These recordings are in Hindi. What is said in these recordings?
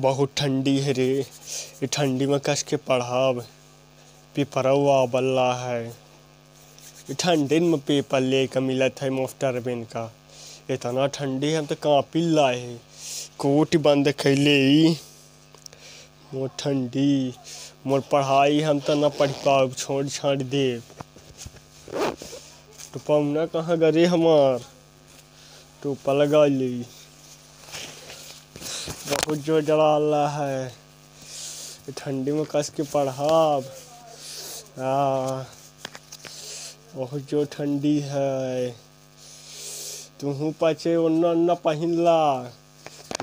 बहुत ठंडी है रे ये ठंडी में कस के पढ़ब पेपर बल्ला है ठंडी में पेपर ले के मिलत है मास्टर बेन का इतना ठंडी है हम तो कांपी लाए है कोट बंद कैले मोर ठंडी मोर पढ़ाई हम तो ना पढ़ पाओ छोड़ छाड़ दे तो पमुना कहाँ गरे हमार तो लगा ली बहुत जोर जला रहा है ठंडी में कस के पढ़ाब बहुत जोर ठंडी है तुहू पचे उन्ना उन्ना पहन ला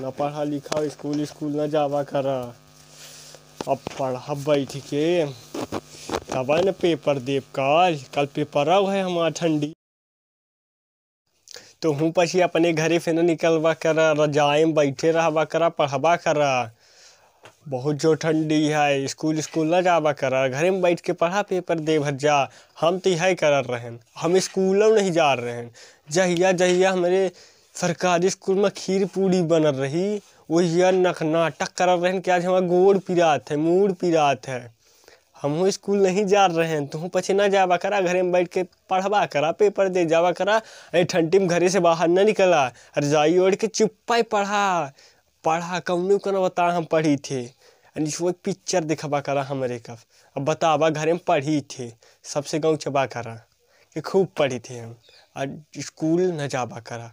न पढ़ा लिखा स्कूल स्कूल न जावा कर अब पढ़ा बैठ के तब न पेपर देव कल कल पेपर आओ है हमारा ठंडी तो हूँ पछी अपने घरे फिर निकलवा करा रजाए बैठे रहवा करा पढ़वा करा बहुत जो ठंडी है स्कूल स्कूल ना जावा करा घरे में बैठ के पढ़ा पेपर दे भर जा हम तो यही कर रहें हम स्कूल नहीं जा रहे हैं जहिया जहिया हमारे सरकारी स्कूल में खीर पूरी बन रही वही नख नाटक कर रहे हैं कि आज हमारा गोड़ पिरात है मूड पिरात है हमू स्कूल नहीं जा रहे हैं तो पछे ना जावा करा घरे में बैठ के पढ़वा करा पेपर दे जावा करा अरे ठंडी में घरे से बाहर ना निकला अरे जाई ओढ़ के चुप्पाई पढ़ा पढ़ा कौन कौन बता हम पढ़ी थे वो पिक्चर दिखवा करा हमारे कब अब बतावा घरे में पढ़ी थे सबसे गाँव चबा करा कि खूब पढ़ी थे हम और स्कूल न जावा करा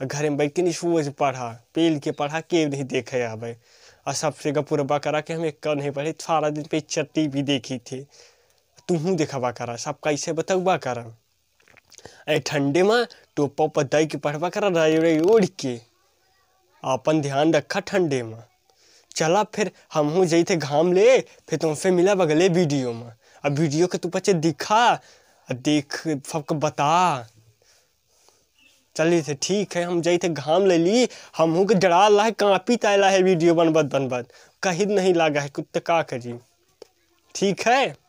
और घरे में बैठ के नहीं पढ़ा पेल के पढ़ा के नहीं देखे आवे और सबसे गपुरबा करा के हम एक कर नहीं पढ़े सारा दिन पे टी वी देखी थी तुहूँ देखबा करा सब कैसे बतौबा करा ऐ ठंडे में टोपा पर दई के पढ़बा करा रही ओढ़ के अपन ध्यान रखा ठंडे में चला फिर हमहू थे घाम ले फिर तुम फिर मिला बगले वीडियो में अब वीडियो के तू बच्चे दिखा देख सबको बता चलिए थे तो ठीक है हम जाए थे घाम ले ली हमहू के डरा ला है कांपी तैला है वीडियो बनबत बनबत कहीं नहीं लगा है कुत्ते का करी ठीक है